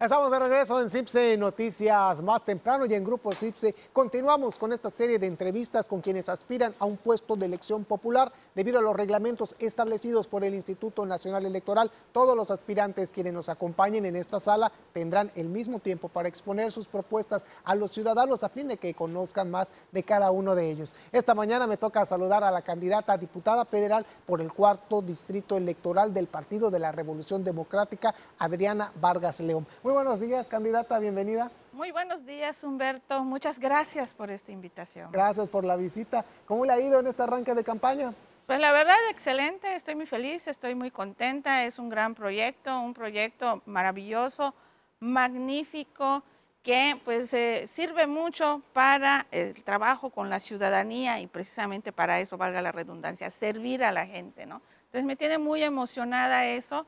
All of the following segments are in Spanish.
Estamos de regreso en CIPSE Noticias más temprano y en Grupo CIPSE continuamos con esta serie de entrevistas con quienes aspiran a un puesto de elección popular debido a los reglamentos establecidos por el Instituto Nacional Electoral. Todos los aspirantes quienes nos acompañen en esta sala tendrán el mismo tiempo para exponer sus propuestas a los ciudadanos a fin de que conozcan más de cada uno de ellos. Esta mañana me toca saludar a la candidata diputada federal por el cuarto distrito electoral del Partido de la Revolución Democrática, Adriana Vargas León muy buenos días, candidata, bienvenida. Muy buenos días, Humberto. Muchas gracias por esta invitación. Gracias por la visita. ¿Cómo le ha ido en este arranque de campaña? Pues la verdad, excelente. Estoy muy feliz, estoy muy contenta. Es un gran proyecto, un proyecto maravilloso, magnífico, que pues sirve mucho para el trabajo con la ciudadanía y precisamente para eso, valga la redundancia, servir a la gente, ¿no? Entonces me tiene muy emocionada eso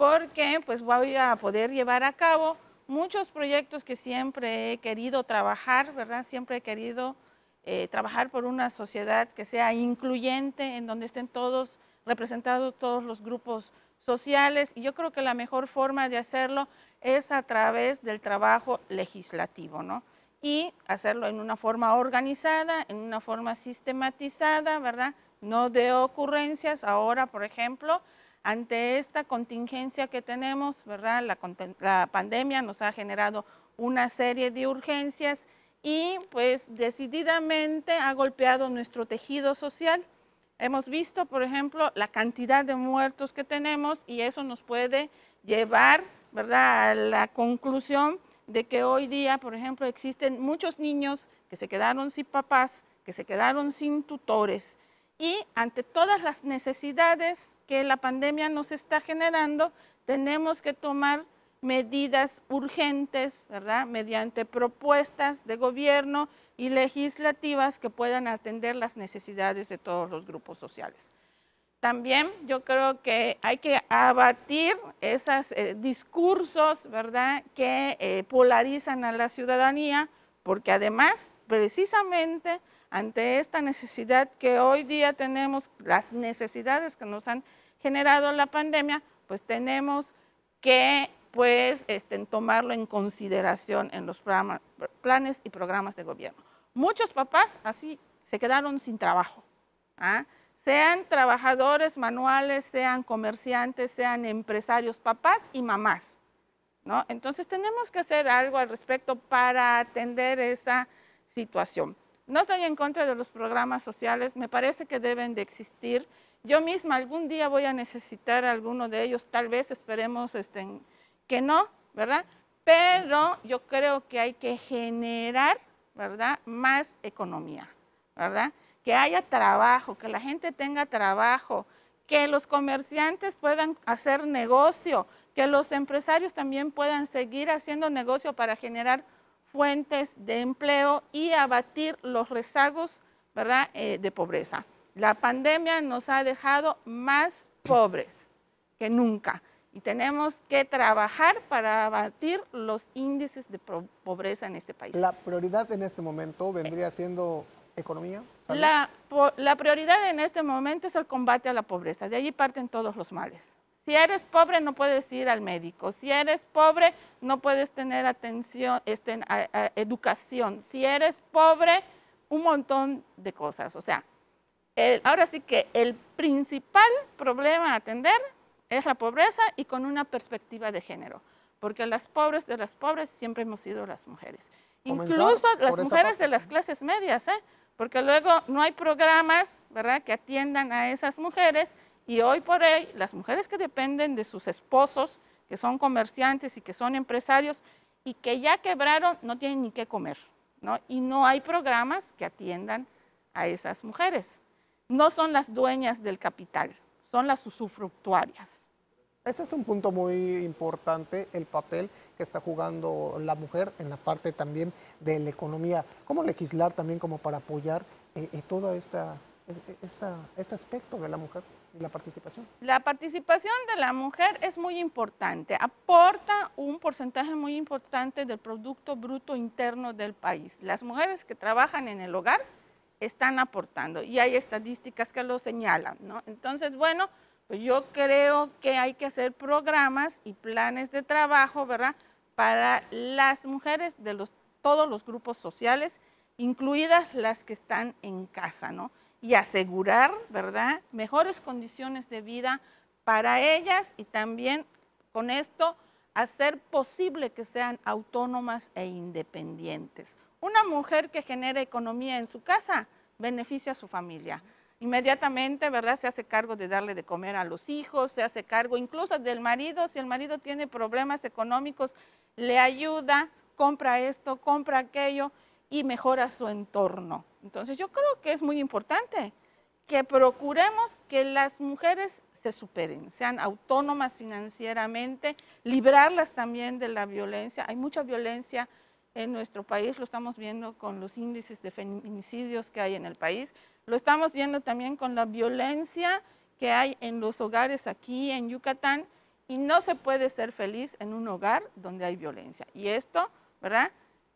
porque pues voy a poder llevar a cabo muchos proyectos que siempre he querido trabajar, ¿verdad? Siempre he querido eh, trabajar por una sociedad que sea incluyente, en donde estén todos representados todos los grupos sociales y yo creo que la mejor forma de hacerlo es a través del trabajo legislativo, ¿no? Y hacerlo en una forma organizada, en una forma sistematizada, ¿verdad? No de ocurrencias. Ahora, por ejemplo, ante esta contingencia que tenemos, ¿verdad? La, pandemia nos ha generado una serie de urgencias y pues decididamente ha golpeado nuestro tejido social. Hemos visto, por ejemplo, la cantidad de muertos que tenemos y eso nos puede llevar ¿verdad? a la conclusión de que hoy día, por ejemplo, existen muchos niños que se quedaron sin papás, que se quedaron sin tutores y ante todas las necesidades que la pandemia nos está generando, tenemos que tomar medidas urgentes, ¿verdad? Mediante propuestas de gobierno y legislativas que puedan atender las necesidades de todos los grupos sociales. También yo creo que hay que abatir esos eh, discursos, ¿verdad?, que eh, polarizan a la ciudadanía, porque además, precisamente, ante esta necesidad que hoy día tenemos, las necesidades que nos han generado la pandemia, pues tenemos que pues, este, tomarlo en consideración en los planes y programas de gobierno. Muchos papás así se quedaron sin trabajo, ¿ah? sean trabajadores manuales, sean comerciantes, sean empresarios, papás y mamás. ¿no? Entonces tenemos que hacer algo al respecto para atender esa situación. No estoy en contra de los programas sociales, me parece que deben de existir. Yo misma algún día voy a necesitar alguno de ellos, tal vez esperemos este, que no, ¿verdad? Pero yo creo que hay que generar, ¿verdad? Más economía, ¿verdad? Que haya trabajo, que la gente tenga trabajo, que los comerciantes puedan hacer negocio, que los empresarios también puedan seguir haciendo negocio para generar fuentes de empleo y abatir los rezagos ¿verdad? Eh, de pobreza. La pandemia nos ha dejado más pobres que nunca y tenemos que trabajar para abatir los índices de pobreza en este país. ¿La prioridad en este momento vendría siendo economía? La, la prioridad en este momento es el combate a la pobreza, de allí parten todos los males. Si eres pobre no puedes ir al médico. Si eres pobre no puedes tener atención, este, educación. Si eres pobre, un montón de cosas. O sea, ahora sí que el principal problema a atender es la pobreza y con una perspectiva de género. Porque las pobres de las pobres siempre hemos sido las mujeres. Incluso las mujeres de las clases medias, ¿eh? porque luego no hay programas ¿verdad? que atiendan a esas mujeres y hoy por hoy, las mujeres que dependen de sus esposos, que son comerciantes y que son empresarios, y que ya quebraron, no tienen ni qué comer, ¿no? Y no hay programas que atiendan a esas mujeres. No son las dueñas del capital, son las usufructuarias. Ese es un punto muy importante, el papel que está jugando la mujer en la parte también de la economía. ¿Cómo legislar también como para apoyar eh, eh, toda esta e-, este aspecto de la mujer y la participación? La participación de la mujer es muy importante, aporta un porcentaje muy importante del Producto Bruto Interno del país. Las mujeres que trabajan en el hogar están aportando y hay estadísticas que lo señalan, ¿no? Entonces, bueno, pues yo creo que hay que hacer programas y planes de trabajo, ¿verdad? Para las mujeres de los, todos los grupos sociales, incluidas las que están en casa, ¿no? y asegurar, ¿verdad?, mejores condiciones de vida para ellas y también con esto hacer posible que sean autónomas e independientes. Una mujer que genera economía en su casa beneficia a su familia. Inmediatamente, ¿verdad? Se hace cargo de darle de comer a los hijos, se hace cargo incluso del marido. Si el marido tiene problemas económicos, le ayuda, compra esto, compra aquello y mejora su entorno. Entonces yo creo que es muy importante que procuremos que las mujeres se superen, sean autónomas financieramente, librarlas también de la violencia. Hay mucha violencia en nuestro país, lo estamos viendo con los índices de feminicidios que hay en el país, lo estamos viendo también con la violencia que hay en los hogares aquí en Yucatán y no se puede ser feliz en un hogar donde hay violencia. Y esto, ¿verdad?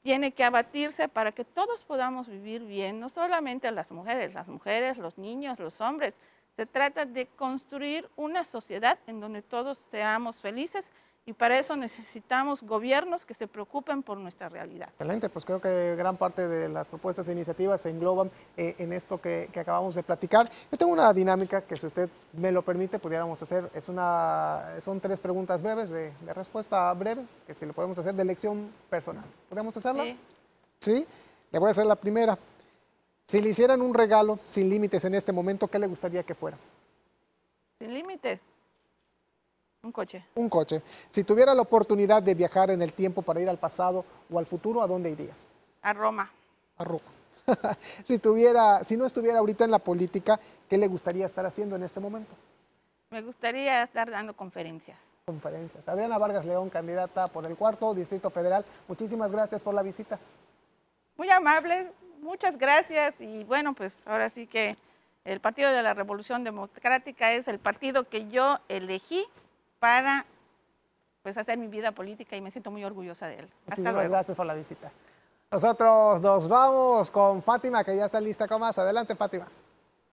tiene que abatirse para que todos podamos vivir bien, no solamente las mujeres, las mujeres, los niños, los hombres, se trata de construir una sociedad en donde todos seamos felices y para eso necesitamos gobiernos que se preocupen por nuestra realidad. Excelente, pues creo que gran parte de las propuestas e iniciativas se engloban eh, en esto que, acabamos de platicar. Yo tengo una dinámica que si usted me lo permite pudiéramos hacer, es una, son tres preguntas breves de, respuesta breve, que si lo podemos hacer de elección personal. ¿Podemos hacerla? Sí. ¿Sí? Le voy a hacer la primera. Si le hicieran un regalo sin límites en este momento, ¿qué le gustaría que fuera? Sin límites. Un coche. Un coche. Si tuviera la oportunidad de viajar en el tiempo para ir al pasado o al futuro, ¿a dónde iría? A Roma. A Roma. si, tuviera, si no estuviera ahorita en la política, ¿qué le gustaría estar haciendo en este momento? Me gustaría estar dando conferencias. Conferencias. Adriana Vargas León, candidata por el cuarto Distrito Federal. Muchísimas gracias por la visita. Muy amable muchas gracias y bueno, pues ahora sí que el Partido de la Revolución Democrática es el partido que yo elegí para pues hacer mi vida política y me siento muy orgullosa de él. Hasta luego. Gracias por la visita. Nosotros nos vamos con Fátima, que ya está lista con más. Adelante, Fátima.